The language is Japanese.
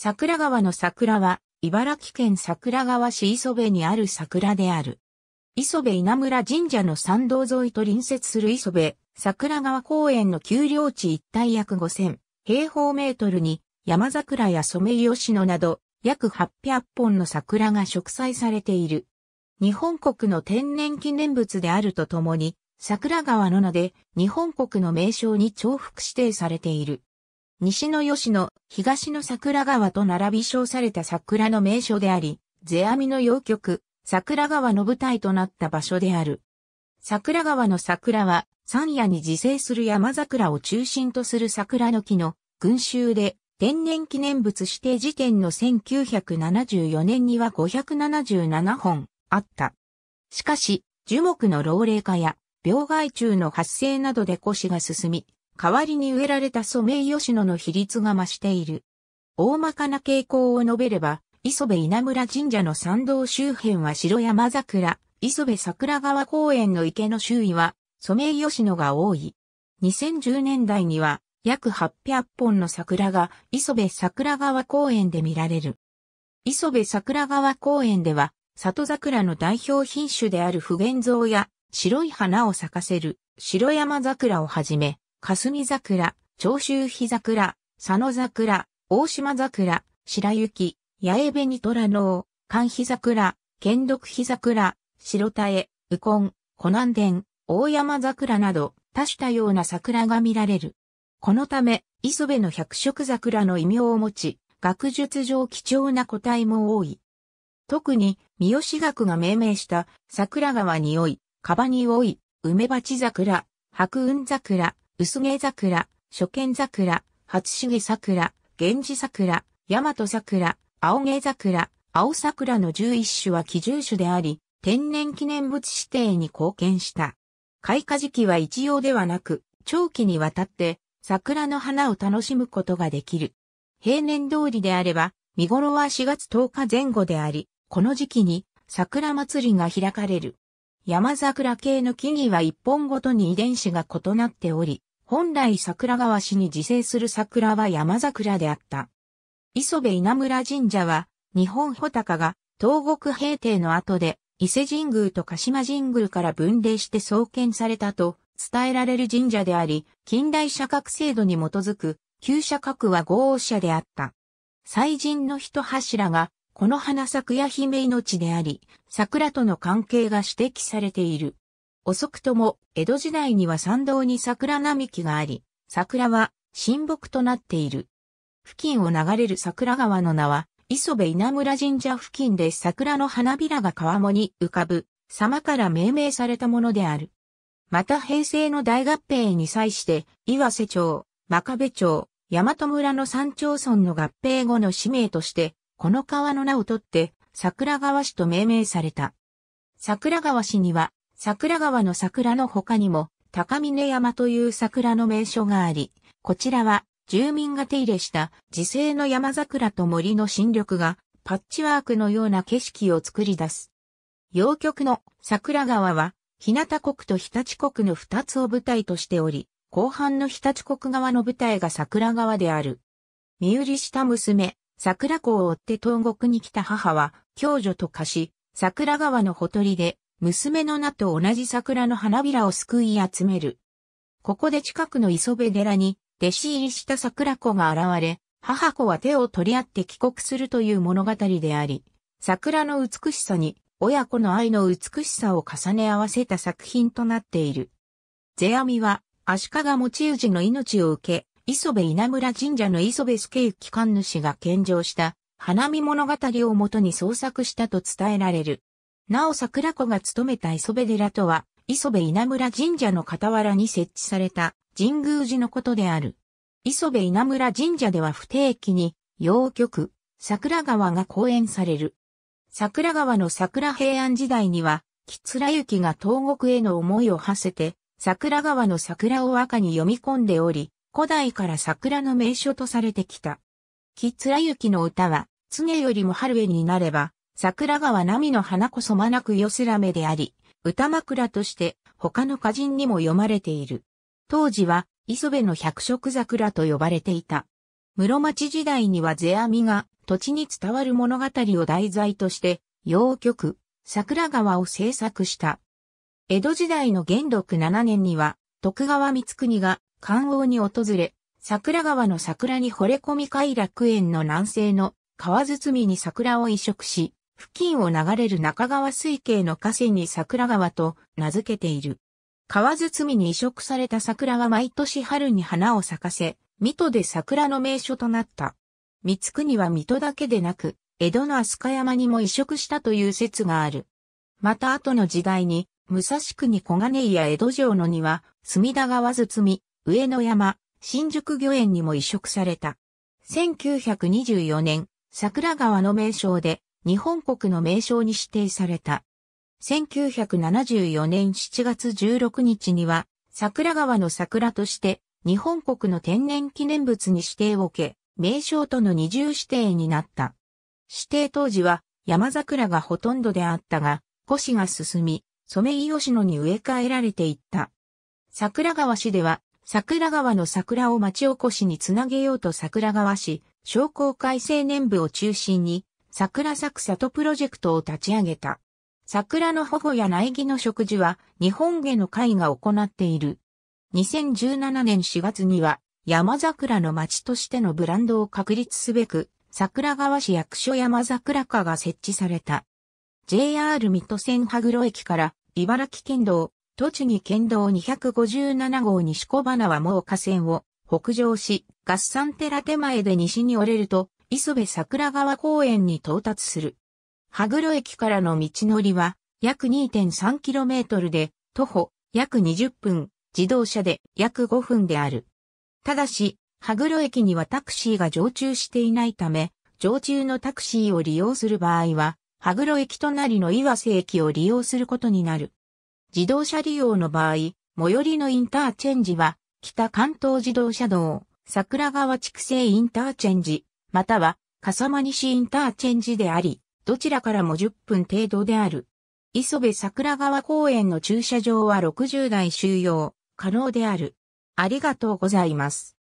桜川の桜は、茨城県桜川市磯部にある桜である。磯部稲村神社の参道沿いと隣接する磯部、桜川公園の丘陵地一帯約5000平方メートルに、山桜やソメイヨシノなど、約800本の桜が植栽されている。日本国の天然記念物であるとともに、桜川の名で日本国の名称に重複指定されている。西の吉野、東の桜川と並び称された桜の名所であり、世阿弥の洋曲、桜川の舞台となった場所である。桜川の桜は、山野に自生する山桜を中心とする桜の木の群衆で、天然記念物指定時点の1974年には577本あった。しかし、樹木の老齢化や病害虫の発生などで枯死が進み、代わりに植えられたソメイヨシノの比率が増している。大まかな傾向を述べれば、磯部稲村神社の参道周辺は白山桜、磯部桜川公園の池の周囲はソメイヨシノが多い。2010年代には約800本の桜が磯部桜川公園で見られる。磯部桜川公園では、里桜の代表品種である不現像や白い花を咲かせる白山桜をはじめ、霞桜、長州日桜、佐野桜、大島桜、白雪、八重紅虎の、寒日桜、剣毒日桜、白田江、右近、湖南伝、大山桜など、多種多様な桜が見られる。このため、磯部の百色桜の異名を持ち、学術上貴重な個体も多い。特に、三好学が命名した桜川に多い、カバに多い、梅鉢桜、白雲桜、薄毛桜、初見桜、初義桜、源氏桜、大和桜、青毛桜、青桜の11種は基住種であり、天然記念物指定に貢献した。開花時期は一様ではなく、長期にわたって桜の花を楽しむことができる。平年通りであれば、見頃は4月10日前後であり、この時期に桜祭りが開かれる。山桜系の木々は一本ごとに遺伝子が異なっており、本来桜川市に自生する桜は山桜であった。磯部稲村神社は、日本穂高が東国平定の後で、伊勢神宮と鹿島神宮から分類して創建されたと伝えられる神社であり、近代社格制度に基づく、旧社格は豪王社であった。祭神の一柱が、この花咲くや姫命であり、桜との関係が指摘されている。遅くとも江戸時代には参道に桜並木があり、桜は神木となっている。付近を流れる桜川の名は、磯部稲村神社付近で桜の花びらが川面に浮かぶ様から命名されたものである。また平成の大合併に際して、岩瀬町、真壁町、大和村の山町村の合併後の使命として、この川の名をとって、桜川市と命名された。桜川市には桜川の桜の他にも、高峰山という桜の名所があり、こちらは住民が手入れした自生の山桜と森の新緑がパッチワークのような景色を作り出す。洋曲の桜川は、日向国と日立国の二つを舞台としており、後半の日立国側の舞台が桜川である。身売りした娘、桜子を追って東国に来た母は、共助と化し、桜川のほとりで娘の名と同じ桜の花びらを救い集める。ここで近くの磯部寺に弟子入りした桜子が現れ、母子は手を取り合って帰国するという物語であり、桜の美しさに親子の愛の美しさを重ね合わせた作品となっている。世阿弥は足利持氏の命を受け、磯部稲村神社の磯部助行神主が献上した花見物語をもとに創作したと伝えられる。なお桜子が勤めた磯部寺とは、磯部稲村神社の傍らに設置された神宮寺のことである。磯部稲村神社では不定期に、洋曲、桜川が公演される。桜川の桜平安時代には、木貫之が東国への思いを馳せて、桜川の桜を赤に読み込んでおり、古代から桜の名所とされてきた。木貫之の歌は、常よりも春へになれば、桜川波の花こそまなくよすらめであり、歌枕として他の歌人にも読まれている。当時は磯部の百色桜と呼ばれていた。室町時代には世阿弥が土地に伝わる物語を題材として、謡曲、桜川を制作した。江戸時代の元禄七年には、徳川光国が観王に訪れ、桜川の桜に惚れ込み海楽園の南西の川堤に桜を移植し、付近を流れる中川水系の河川に桜川と名付けている。川堤に移植された桜は毎年春に花を咲かせ、水戸で桜の名所となった。三つ国は水戸だけでなく、江戸の飛鳥山にも移植したという説がある。また後の時代に、武蔵国小金井や江戸城の庭、隅田川堤、上野山、新宿御苑にも移植された。1924年、桜川の名称で日本国の名称に指定された。1974年7月16日には、桜川の桜として日本国の天然記念物に指定を受け、名称との二重指定になった。指定当時は山桜がほとんどであったが、古市が進み、ソメイヨシノに植え替えられていった。桜川市では、桜川の桜を町おこしにつなげようと桜川市、商工会青年部を中心に、桜作里プロジェクトを立ち上げた。桜の保護や苗木の植樹は日本への会が行っている。2017年4月には山桜の町としてのブランドを確立すべく桜川市役所山桜課が設置された。JR 水戸線羽黒駅から茨城県道、栃木県道257号西小花はもう河川を北上し、合算寺手前で西に折れると磯部桜川公園に到達する。羽黒駅からの道のりは約 2.3km で徒歩約20分、自動車で約5分である。ただし、羽黒駅にはタクシーが常駐していないため、常駐のタクシーを利用する場合は、羽黒駅隣の岩瀬駅を利用することになる。自動車利用の場合、最寄りのインターチェンジは、北関東自動車道、桜川畜生インターチェンジ、または、笠間西インターチェンジであり、どちらからも10分程度である。磯部桜川公園の駐車場は60台収容可能である。ありがとうございます。